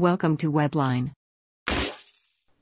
welcome to webline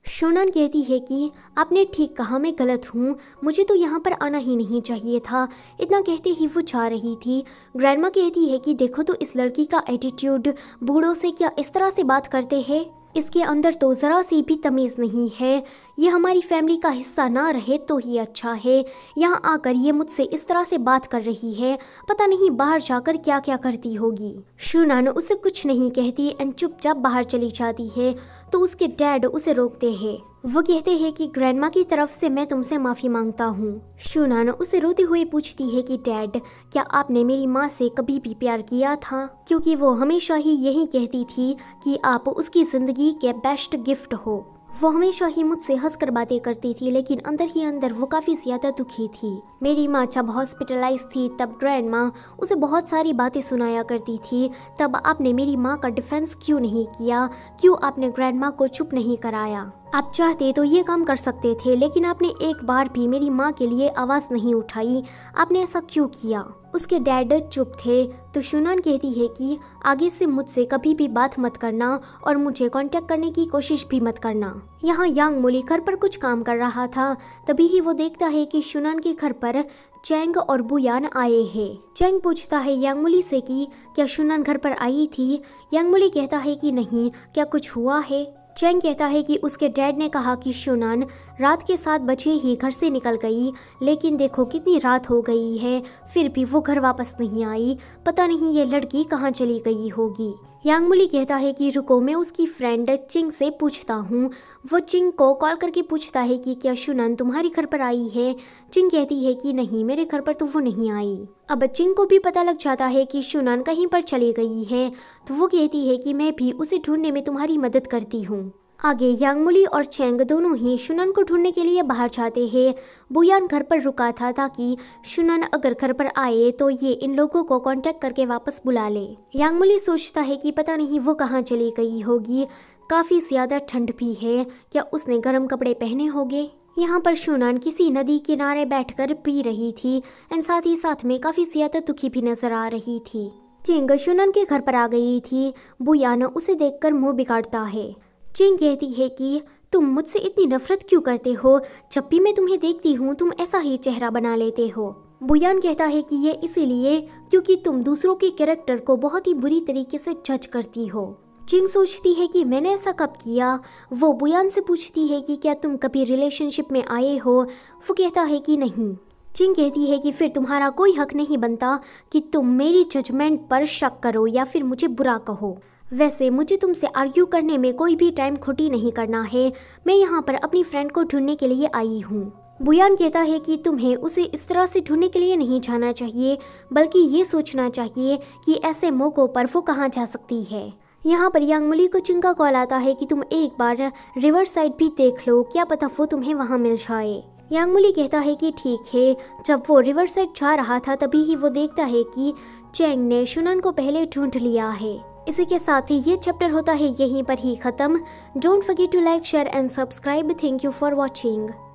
shonen कहती है कि आपने ठीक कहा मैं गलत हूँ मुझे तो यहाँ पर आना ही नहीं चाहिए था इतना कहते ही वो जा रही थी ग्रैंडमा कहती है कि देखो तो इस लड़की का एटीट्यूड बूढ़ों से क्या इस तरह से बात करते हैं इसके अंदर तो ज़रा सी भी तमीज़ नहीं है ये हमारी फैमिली का हिस्सा ना रहे तो ही अच्छा है यहाँ आकर ये मुझसे इस तरह से बात कर रही है पता नहीं बाहर जाकर क्या क्या करती होगी शूनान उसे कुछ नहीं कहती एंड चुपचाप बाहर चली जाती है तो उसके डैड उसे रोकते हैं वो कहते हैं कि ग्रैंडमा की तरफ से मैं तुमसे माफ़ी मांगता हूँ शूनान उसे रोते हुए पूछती है कि डैड क्या आपने मेरी माँ से कभी भी प्यार किया था क्योंकि वो हमेशा ही यही कहती थी कि आप उसकी ज़िंदगी के बेस्ट गिफ्ट हो वो हमेशा ही मुझसे हंसकर बातें करती थी लेकिन अंदर ही अंदर वो काफ़ी ज़्यादा दुखी थी मेरी माँ जब हॉस्पिटलाइज थी तब ग्रैंड माँ उसे बहुत सारी बातें सुनाया करती थी तब आपने मेरी माँ का डिफेंस क्यों नहीं किया क्यों आपने ग्रैंड माँ को चुप नहीं कराया आप चाहते तो ये काम कर सकते थे लेकिन आपने एक बार भी मेरी माँ के लिए आवाज़ नहीं उठाई आपने ऐसा क्यों किया उसके डैड चुप थे तो शुनान कहती है कि आगे से मुझसे कभी भी बात मत करना और मुझे कांटेक्ट करने की कोशिश भी मत करना यहाँ यांग मोली घर पर कुछ काम कर रहा था तभी ही वो देखता है कि शुनान के घर पर चैंग और बुयान आए हैं चैंग पूछता है यांगमुली से कि क्या शुनान घर पर आई थी यांगमुली कहता है कि नहीं क्या कुछ हुआ है चेंग कहता है कि उसके डैड ने कहा कि शुनान रात के सात बजे ही घर से निकल गई लेकिन देखो कितनी रात हो गई है फिर भी वो घर वापस नहीं आई पता नहीं ये लड़की कहाँ चली गई होगी यांगमुली कहता है कि रुको मैं उसकी फ्रेंड चिंग से पूछता हूँ वो चिंग को कॉल करके पूछता है कि क्या शुनन तुम्हारे घर पर आई है चिंग कहती है कि नहीं मेरे घर पर तो वो नहीं आई अब चिंग को भी पता लग जाता है कि शुनन कहीं पर चली गई है तो वो कहती है कि मैं भी उसे ढूंढने में तुम्हारी मदद करती हूँ आगे यांगमुली और चेंग दोनों ही शुनन को ढूंढने के लिए बाहर जाते हैं बुयान घर पर रुका था ताकि शुनन अगर घर पर आए तो ये इन लोगों को कांटेक्ट करके वापस बुला ले यांगमुली सोचता है कि पता नहीं वो कहाँ चली गई होगी काफ़ी ज़्यादा ठंड भी है क्या उसने गर्म कपड़े पहने होंगे यहाँ पर शुनन किसी नदी किनारे बैठकर पी रही थी एंड साथ ही साथ में काफ़ी ज़्यादा दुखी भी नज़र आ रही थी चेंग शुनन के घर पर आ गई थी बुयान उसे देखकर मुंह बिगाड़ता है चिंग कहती है कि तुम मुझसे इतनी नफरत क्यों करते हो जब भी मैं तुम्हें देखती हूँ तुम ऐसा ही चेहरा बना लेते हो बुयान कहता है कि ये इसीलिए क्योंकि तुम दूसरों के कैरेक्टर को बहुत ही बुरी तरीके से जज करती हो चिंग सोचती है कि मैंने ऐसा कब किया वो बुयान से पूछती है कि क्या तुम कभी रिलेशनशिप में आए हो वो कहता है कि नहीं चिंग कहती है कि फिर तुम्हारा कोई हक नहीं बनता कि तुम मेरी जजमेंट पर शक करो या फिर मुझे बुरा कहो वैसे मुझे तुमसे आर्ग्यू करने में कोई भी टाइम खुटी नहीं करना है मैं यहाँ पर अपनी फ्रेंड को ढूंढने के लिए आई हूँ बुयान कहता है कि तुम्हें उसे इस तरह से ढूंढने के लिए नहीं जाना चाहिए बल्कि ये सोचना चाहिए कि ऐसे मौक़ों पर वो कहाँ जा सकती है यहाँ पर यांगमुली को चिंका कॉल आता है कि तुम एक बार रिवर साइड भी देख लो क्या पता वो तुम्हें वहाँ मिल जाए यांगमुली कहता है कि ठीक है जब वो रिवर साइड जा रहा था तभी ही वो देखता है कि चैंग ने शुनन को पहले ढूंढ लिया है इसी के साथ ही ये चैप्टर होता है यहीं पर ही ख़त्म don't forget to like share and subscribe thank you for watching